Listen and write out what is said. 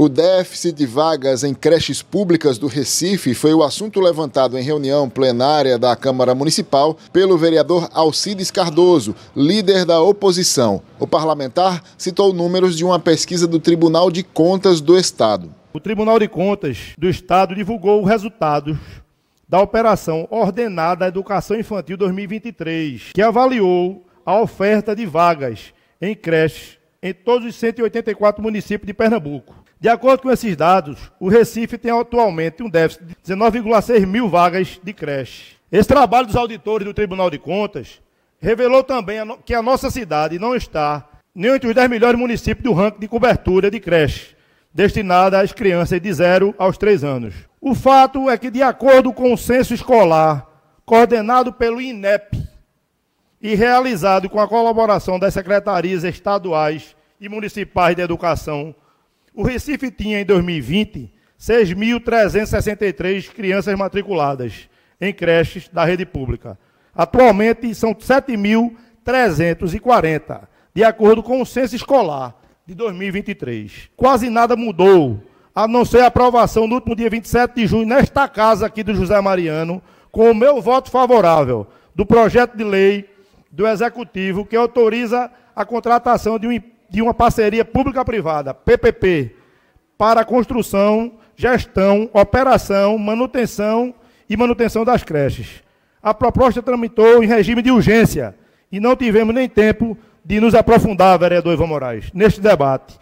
O déficit de vagas em creches públicas do Recife foi o assunto levantado em reunião plenária da Câmara Municipal pelo vereador Alcides Cardoso, líder da oposição. O parlamentar citou números de uma pesquisa do Tribunal de Contas do Estado. O Tribunal de Contas do Estado divulgou os resultados da operação ordenada à Educação Infantil 2023, que avaliou a oferta de vagas em creches em todos os 184 municípios de Pernambuco. De acordo com esses dados, o Recife tem atualmente um déficit de 19,6 mil vagas de creche. Esse trabalho dos auditores do Tribunal de Contas revelou também que a nossa cidade não está nem entre os 10 melhores municípios do ranking de cobertura de creche, destinada às crianças de 0 aos 3 anos. O fato é que, de acordo com o censo escolar coordenado pelo INEP, e realizado com a colaboração das secretarias estaduais e municipais de educação, o Recife tinha em 2020 6.363 crianças matriculadas em creches da rede pública. Atualmente são 7.340, de acordo com o censo escolar de 2023. Quase nada mudou, a não ser a aprovação no último dia 27 de junho, nesta casa aqui do José Mariano, com o meu voto favorável, do projeto de lei do Executivo que autoriza a contratação de, um, de uma parceria pública-privada, PPP, para a construção, gestão, operação, manutenção e manutenção das creches. A proposta tramitou em regime de urgência e não tivemos nem tempo de nos aprofundar, vereador Ivan Moraes, neste debate.